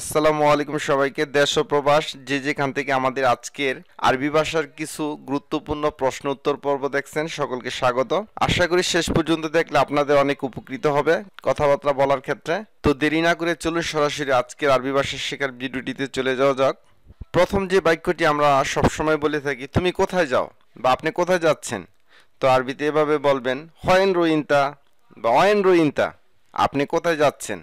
আসসালামু আলাইকুম সবাইকে দেশ প্রবাস যে যেখান থেকে আমাদের আজকের আরবি ভাষার কিছু গুরুত্বপূর্ণ প্রশ্ন উত্তর পর্ব দেখছেন সকলকে স্বাগত আশা করি শেষ পর্যন্ত দেখলে আপনাদের অনেক উপকৃত হবে কথাবার্তা বলার ক্ষেত্রে তো দেরি না করে চলুন সরাসরি আজকের আরবি ভাষা শেখার ভিডিওটিতে চলে যাওয়া যাক প্রথম যে বাক্যটি আমরা সবসময় বলে থাকি তুমি কোথায় যাও বা আপনি কোথায় যাচ্ছেন তো আরবিতে এভাবে বলবেন হয়েন রোইন্তা বা অয়েন রোইন্তা আপনি কোথায় যাচ্ছেন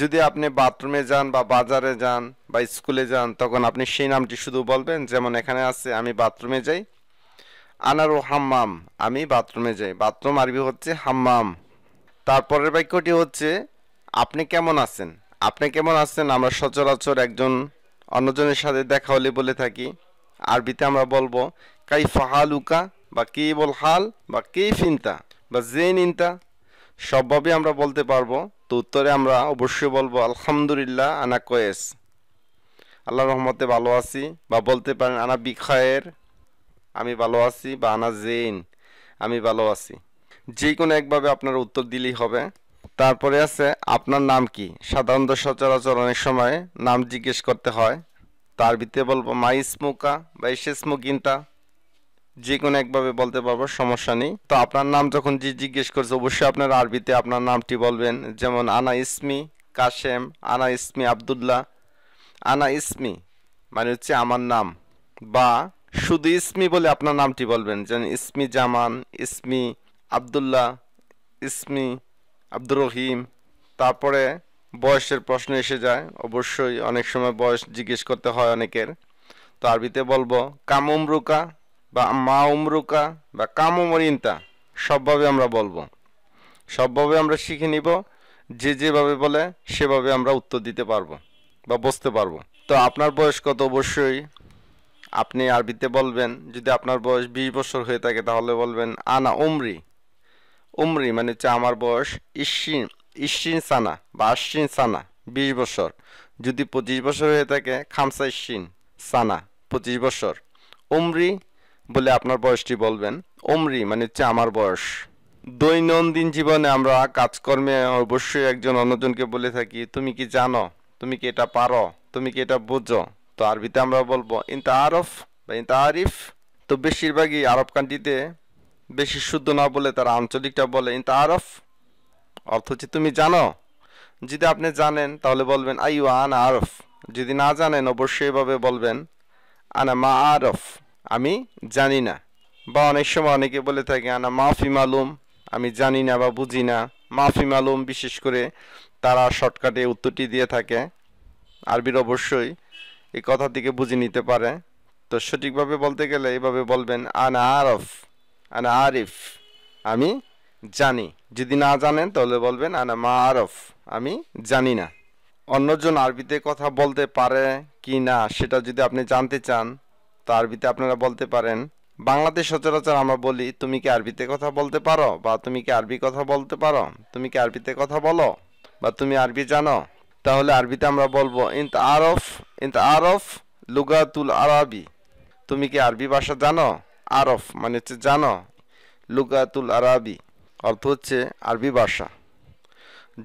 যদি আপনি বাথরুমে যান বা বাজারে যান বা স্কুলে যান তখন আপনি সেই নামটি শুধু বলবেন যেমন এখানে আছে আমি বাথরুমে যাই আনারো হাম্মাম আমি বাথরুমে যাই বাথরুম আরবি হচ্ছে হাম্মাম তারপরের বাক্যটি হচ্ছে আপনি কেমন আছেন আপনি কেমন আছেন আমরা সচরাচর একজন অন্যজনের সাথে দেখা হলে বলে থাকি আরবিতে আমরা বলবো কাই ফাহাল উকা বা কে বল হাল বা কে ফিনতা বা জেন ইনতা সবভাবে আমরা বলতে পারবো তো উত্তরে আমরা অবশ্যই বলবো আলহামদুলিল্লাহ আনা কয়েস আল্লাহ রহমতে ভালো আছি বা বলতে পারেন আনা বিখায়ের আমি ভালো আছি বা আনা জেন আমি ভালো আছি যে কোনো একভাবে আপনার উত্তর দিলেই হবে তারপরে আছে আপনার নাম কি সাধারণত সচরাচর অনেক সময় নাম জিজ্ঞেস করতে হয় তার ভিতরে বলবো মাই স্মোকা বা এসে স্মোকিনটা যে কোনো একভাবে বলতে পারবো সমস্যা নেই তো আপনার নাম যখন জি জিজ্ঞেস করছে অবশ্যই আপনার আরবিতে আপনার নামটি বলবেন যেমন আনা ইসমি কাশেম আনা ইসমি আবদুল্লাহ আনা ইসমি মানে হচ্ছে আমার নাম বা শুধু ইসমি বলে আপনার নামটি বলবেন যেমন ইসমি জামান ইসমি আবদুল্লাহ ইসমি আব্দুর রহিম তারপরে বয়সের প্রশ্ন এসে যায় অবশ্যই অনেক সময় বয়স জিজ্ঞেস করতে হয় অনেকের তো আরবিতে বলবো কামুমরুকা বা মা উমরুকা বা কামু মরিন্তা সবভাবে আমরা বলবো সবভাবে আমরা শিখে নিব যে যেভাবে বলে সেভাবে আমরা উত্তর দিতে পারবো বা বুঝতে পারবো তো আপনার বয়স কত অবশ্যই আপনি আরবিতে বলবেন যদি আপনার বয়স বিশ বছর হয়ে থাকে তাহলে বলবেন আনা উমরি উমরি মানে হচ্ছে আমার বয়স ইশ্বিন ইশ্বিন সানা বা আশ্বিন সানা বিশ বছর যদি পঁচিশ বছর হয়ে থাকে খামসা ইশ্বিন সানা পঁচিশ বছর উমরি বলে আপনার বয়সটি বলবেন অমরি মানে হচ্ছে আমার বয়স দৈনন্দিন জীবনে আমরা কাজকর্মে অবশ্যই একজন অন্যজনকে বলে থাকি তুমি কি জানো তুমি কি এটা পারো তুমি কি এটা বোঝো তো আরবিতে আমরা বলবো ইনতা আরফ বা ইনতা আরিফ তো বেশিরভাগই আরব কান্ট্রিতে বেশি শুদ্ধ না বলে তারা আঞ্চলিকটা বলে ইনতা আরফ অর্থ হচ্ছে তুমি জানো যদি আপনি জানেন তাহলে বলবেন আইউ আন আরফ যদি না জানেন অবশ্যই এভাবে বলবেন আনা মা আরফ আমি জানি না বা অনেক সময় অনেকে বলে থাকে আনা মাফি মালুম আমি জানি না বা বুঝি না মাফি মালুম বিশেষ করে তারা শর্টকাটে উত্তরটি দিয়ে থাকে আরবির অবশ্যই এই কথা থেকে বুঝে নিতে পারে তো সঠিকভাবে বলতে গেলে এভাবে বলবেন আনা আরফ আনা আরিফ আমি জানি যদি না জানেন তাহলে বলবেন আনা মা আরফ আমি জানি না অন্যজন আরবিতে কথা বলতে পারে কি না সেটা যদি আপনি জানতে চান তো আরবিতে আপনারা বলতে পারেন বাংলাদেশ সচরাচর আমরা বলি তুমি কি আরবিতে কথা বলতে পারো বা তুমি কি আরবি কথা বলতে পারো তুমি কি আরবিতে কথা বলো বা তুমি আরবি জানো তাহলে আরবিতে আমরা বলবো ইন্ত আরফ ইন্ত আরফ লুগাতুল আরবি তুমি কি আরবি ভাষা জানো আরফ মানে হচ্ছে জানো লুগাতুল আরবি অর্থ হচ্ছে আরবি ভাষা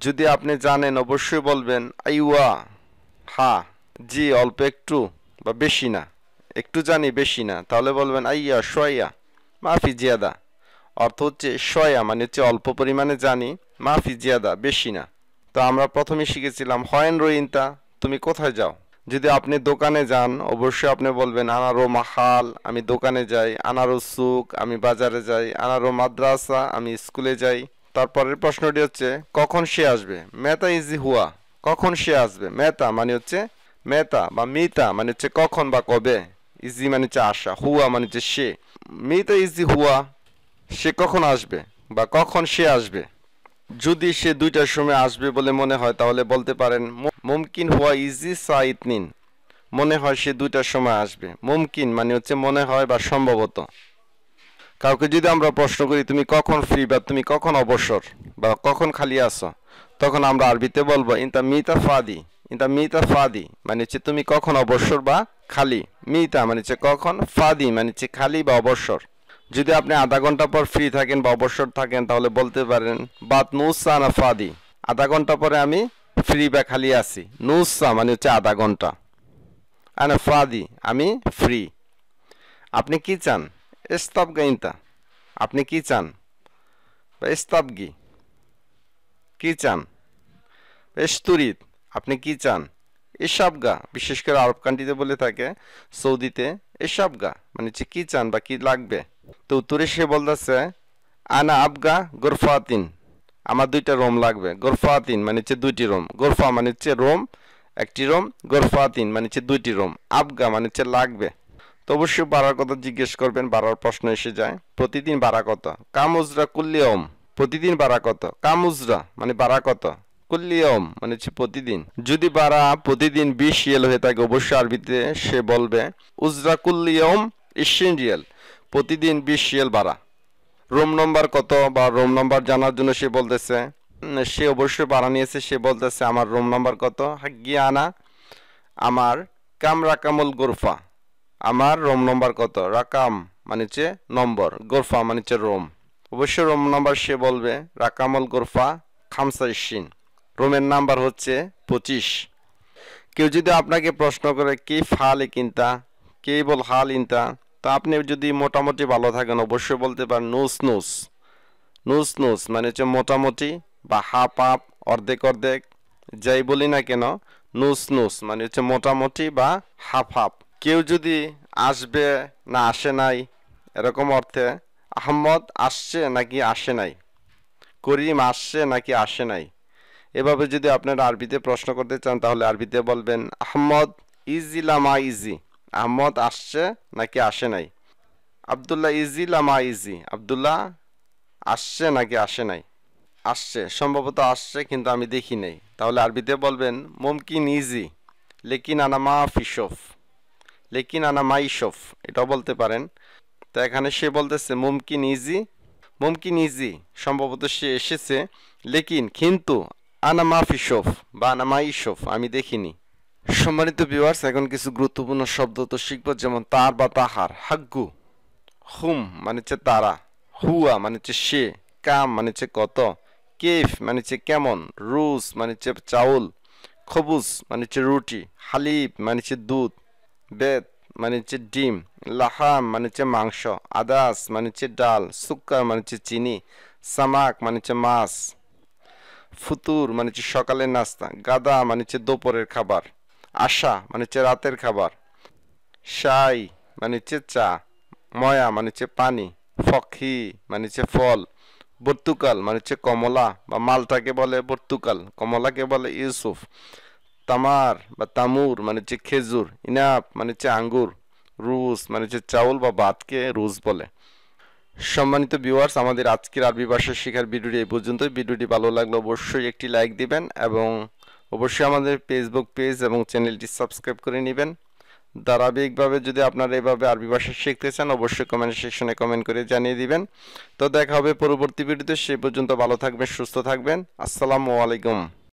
যদি আপনি জানেন অবশ্যই বলবেন আইওয়া হা জি অল্প একটু বা বেশি না একটু জানি বেশি না তাহলে বলবেন আইয়া সয়া মাফি জিয়াদা অর্থ হচ্ছে সয়া মানে হচ্ছে অল্প পরিমাণে জানি মাফি জিয়াদা বেশি না তো আমরা প্রথমে শিখেছিলাম হয়েন রোহিন্তা তুমি কোথায় যাও যদি আপনি দোকানে যান অবশ্যই আপনি বলবেন আনারো মাহাল আমি দোকানে যাই আনারো সুক আমি বাজারে যাই আনারো মাদ্রাসা আমি স্কুলে যাই তারপরের প্রশ্নটি হচ্ছে কখন সে আসবে মেতা ইজি হুয়া কখন সে আসবে মেতা মানে হচ্ছে মেতা বা মিতা মানে হচ্ছে কখন বা কবে ইজি মানে হচ্ছে আসা হুয়া মানে হচ্ছে সে মেয়েটা ইজি হুয়া সে কখন আসবে বা কখন সে আসবে যদি সে দুইটার সময় আসবে বলে মনে হয় তাহলে বলতে পারেন মুমকিন হুয়া ইজি নিন মনে হয় সে দুইটার সময় আসবে মুমকিন মানে হচ্ছে মনে হয় বা সম্ভবত কাউকে যদি আমরা প্রশ্ন করি তুমি কখন ফ্রি বা তুমি কখন অবসর বা কখন খালি আসো তখন আমরা আরবিতে বলবো ইনতা মিতা ফাদি ইনতা মিতা ফাদি মানে হচ্ছে তুমি কখন অবসর বা খালি মিতা মানে হচ্ছে কখন ফাদি মানে হচ্ছে খালি বা অবসর যদি আপনি আধা ঘন্টা পর ফ্রি থাকেন বা অবসর থাকেন তাহলে বলতে পারেন বাত নুসা না ফাদি আধা ঘন্টা পরে আমি ফ্রি বা খালি আছি নুসা মানে হচ্ছে আধা ঘন্টা আনা ফাদি আমি ফ্রি আপনি কি চান গাইনতা আপনি কি চান বা কি চান স্তুরিত আপনি কি চান এসব গা বিশেষ করে আরব কান্ট্রিতে বলে থাকে সৌদিতে এসব গা মানে হচ্ছে কী চান বা কী লাগবে তো উত্তরে সে বলতেছে আনা আবগা গোরফাতিন আমার দুইটা রোম লাগবে গোরফাতিন মানে হচ্ছে দুইটি রোম গোরফা মানে হচ্ছে রোম একটি রোম গোরফাতিন মানে হচ্ছে দুইটি রোম আবগা মানে হচ্ছে লাগবে তো অবশ্যই বাড়ার কথা জিজ্ঞেস করবেন বাড়ার প্রশ্ন এসে যায় প্রতিদিন বাড়া কত কামুজরা কুল্লিয়ম প্রতিদিন বাড়া কত কামুজরা মানে বাড়া কত কুল্লিয়ম মানে হচ্ছে প্রতিদিন যদি বাড়া প্রতিদিন বিশ ইয়েল হয়ে থাকে অবশ্যই আরবিতে সে বলবে উজরা কুল্লিয়ম ইশিন রিয়েল প্রতিদিন বিশ ইয়েল বাড়া রুম নম্বর কত বা রুম নম্বর জানার জন্য সে বলতেছে সে অবশ্যই ভাড়া নিয়েছে সে বলতেছে আমার রুম নম্বর কত গিয়ে আনা আমার কাম রাকামুল গোরফা আমার রুম নম্বর কত রাকাম মানে হচ্ছে নম্বর গোরফা মানে হচ্ছে রোম অবশ্যই রোম নম্বর সে বলবে রাকামুল গোরফা খামসা ইসিন রুমের নাম্বার হচ্ছে পঁচিশ কেউ যদি আপনাকে প্রশ্ন করে কে ফাল কিনতা কে বল হাল ইনতা তো আপনি যদি মোটামুটি ভালো থাকেন অবশ্যই বলতে পারেন নুস নুস নুস নুস মানে হচ্ছে মোটামুটি বা হাফ হাফ অর্ধেক অর্ধেক যাই বলি না কেন নুস নুস মানে হচ্ছে মোটামুটি বা হাফ হাফ কেউ যদি আসবে না আসে নাই এরকম অর্থে আহম্মদ আসছে নাকি আসে নাই করিম আসছে নাকি আসে নাই এভাবে যদি আপনারা আরবিতে প্রশ্ন করতে চান তাহলে আরবিতে বলবেন আহমদ ইজি লামা ইজি আহমদ আসছে নাকি আসে নাই আবদুল্লাহ ইজি লামা ইজি আবদুল্লাহ আসছে নাকি আসে নাই আসছে সম্ভবত আসছে কিন্তু আমি দেখি নাই তাহলে আরবিতে বলবেন মুমকিন ইজি লেকিন আনা মা ফিসফ লেকিন আনা মা ইসফ এটাও বলতে পারেন তা এখানে সে বলতেছে মুমকিন ইজি মুমকিন ইজি সম্ভবত সে এসেছে লেকিন কিন্তু আনা মাফি শোফ বা আনা মাই শোফ আমি দেখিনি সম্মানিত বিভার্স এখন কিছু গুরুত্বপূর্ণ শব্দ তো শিখব যেমন তার বা তাহার হাগ্গু হুম মানে হচ্ছে তারা হুয়া মানে হচ্ছে সে কাম মানে হচ্ছে কত কেফ মানে হচ্ছে কেমন রুস মানে হচ্ছে চাউল খবুস মানে হচ্ছে রুটি হালিব মানে হচ্ছে দুধ বেত মানে হচ্ছে ডিম লাহাম মানে হচ্ছে মাংস আদাস মানে হচ্ছে ডাল সুক্কা মানে হচ্ছে চিনি সামাক মানে হচ্ছে মাছ ফুতুর মানে হচ্ছে সকালের নাস্তা গাদা মানে হচ্ছে দুপুরের খাবার আশা মানে হচ্ছে রাতের খাবার সাই মানে হচ্ছে চা ময়া মানে হচ্ছে পানি ফখি মানে হচ্ছে ফল বর্তুকাল মানে হচ্ছে কমলা বা মালটাকে বলে বর্তুকাল কমলাকে বলে ইউসুফ তামার বা তামুর মানে হচ্ছে খেজুর ইনাপ মানে হচ্ছে আঙ্গুর রুস মানে হচ্ছে চাউল বা ভাতকে রুস বলে সম্মানিত ভিউয়ার্স আমাদের আজকের আরবি ভাষা শেখার ভিডিওটি এই পর্যন্ত ভিডিওটি ভালো লাগলে অবশ্যই একটি লাইক দিবেন এবং অবশ্যই আমাদের ফেসবুক পেজ এবং চ্যানেলটি সাবস্ক্রাইব করে নেবেন ধারাবাহিকভাবে যদি আপনারা এভাবে আরবি ভাষা শিখতে চান অবশ্যই কমেন্ট সেকশনে কমেন্ট করে জানিয়ে দিবেন তো দেখা হবে পরবর্তী ভিডিওতে সেই পর্যন্ত ভালো থাকবেন সুস্থ থাকবেন আসসালামু আলাইকুম